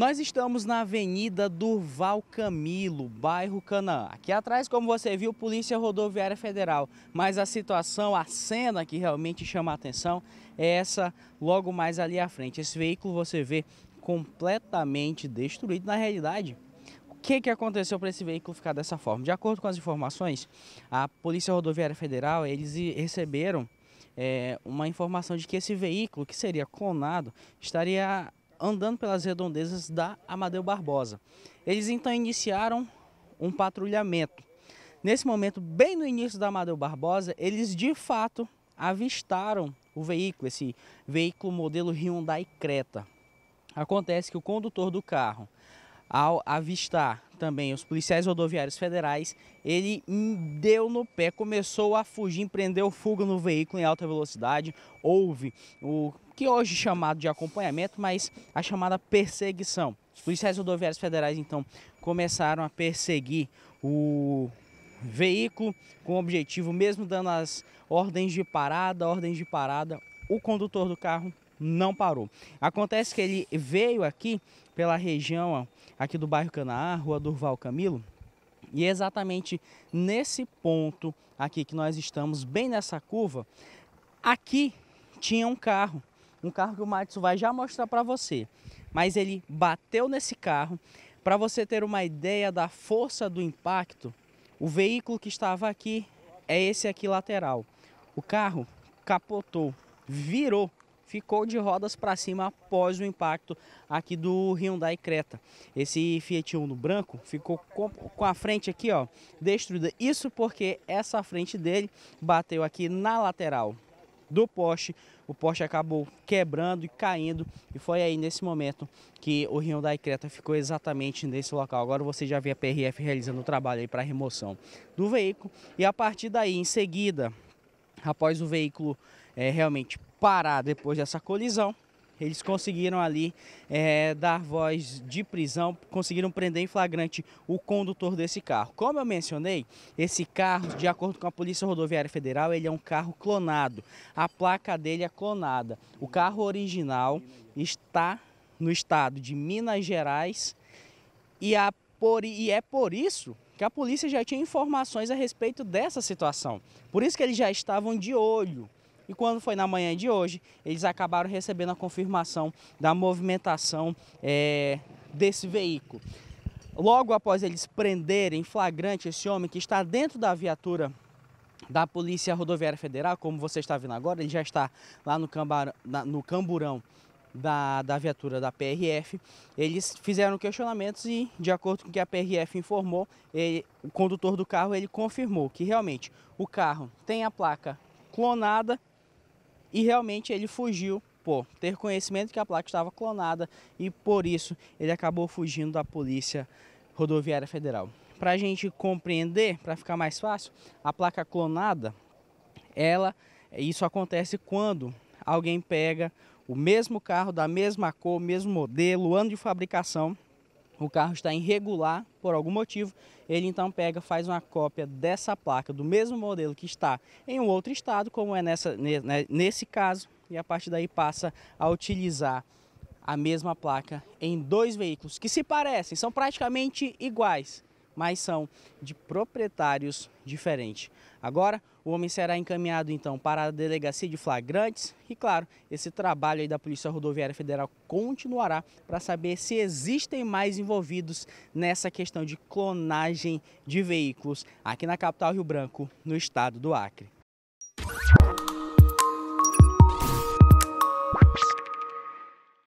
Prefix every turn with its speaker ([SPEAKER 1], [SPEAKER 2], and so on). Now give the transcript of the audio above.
[SPEAKER 1] Nós estamos na Avenida Durval Camilo, bairro Canaã. Aqui atrás, como você viu, Polícia Rodoviária Federal. Mas a situação, a cena que realmente chama a atenção é essa logo mais ali à frente. Esse veículo você vê completamente destruído na realidade. O que, que aconteceu para esse veículo ficar dessa forma? De acordo com as informações, a Polícia Rodoviária Federal, eles receberam é, uma informação de que esse veículo, que seria clonado, estaria andando pelas redondezas da Amadeu Barbosa. Eles então iniciaram um patrulhamento. Nesse momento, bem no início da Amadeu Barbosa, eles de fato avistaram o veículo, esse veículo modelo Hyundai Creta. Acontece que o condutor do carro, ao avistar também os policiais rodoviários federais, ele deu no pé, começou a fugir, prendeu fuga no veículo em alta velocidade. Houve o que hoje chamado de acompanhamento, mas a chamada perseguição. Os policiais rodoviários federais então começaram a perseguir o veículo com o objetivo, mesmo dando as ordens de parada, ordens de parada, o condutor do carro não parou. Acontece que ele veio aqui pela região aqui do bairro Canaã, Rua Durval Camilo, e é exatamente nesse ponto aqui que nós estamos, bem nessa curva, aqui tinha um carro um carro que o Matsu vai já mostrar para você. Mas ele bateu nesse carro. Para você ter uma ideia da força do impacto, o veículo que estava aqui é esse aqui lateral. O carro capotou, virou, ficou de rodas para cima após o impacto aqui do Hyundai Creta. Esse Fiat Uno branco ficou com, a frente aqui ó, destruída. Isso porque essa frente dele bateu aqui na lateral do poste. O poste acabou quebrando e caindo e foi aí nesse momento que o Rio da Creta ficou exatamente nesse local. Agora você já vê a PRF realizando o trabalho aí para remoção do veículo e a partir daí em seguida, após o veículo é, realmente parar depois dessa colisão, eles conseguiram ali é, dar voz de prisão, conseguiram prender em flagrante o condutor desse carro. Como eu mencionei, esse carro, de acordo com a Polícia Rodoviária Federal, ele é um carro clonado. A placa dele é clonada. O carro original está no estado de Minas Gerais e, a, por, e é por isso que a polícia já tinha informações a respeito dessa situação. Por isso que eles já estavam de olho e quando foi na manhã de hoje, eles acabaram recebendo a confirmação da movimentação é, desse veículo. Logo após eles prenderem em flagrante esse homem que está dentro da viatura da Polícia Rodoviária Federal, como você está vendo agora, ele já está lá no, cambar, no camburão da, da viatura da PRF. Eles fizeram questionamentos e, de acordo com o que a PRF informou, ele, o condutor do carro ele confirmou que realmente o carro tem a placa clonada e realmente ele fugiu por ter conhecimento que a placa estava clonada e por isso ele acabou fugindo da Polícia Rodoviária Federal. Para a gente compreender, para ficar mais fácil, a placa clonada, ela, isso acontece quando alguém pega o mesmo carro da mesma cor, mesmo modelo, ano de fabricação o carro está irregular por algum motivo, ele então pega, faz uma cópia dessa placa do mesmo modelo que está em um outro estado, como é nessa, né, nesse caso, e a partir daí passa a utilizar a mesma placa em dois veículos que se parecem, são praticamente iguais mas são de proprietários diferentes. Agora, o homem será encaminhado então para a delegacia de flagrantes e, claro, esse trabalho da Polícia Rodoviária Federal continuará para saber se existem mais envolvidos nessa questão de clonagem de veículos aqui na capital Rio Branco, no estado do Acre.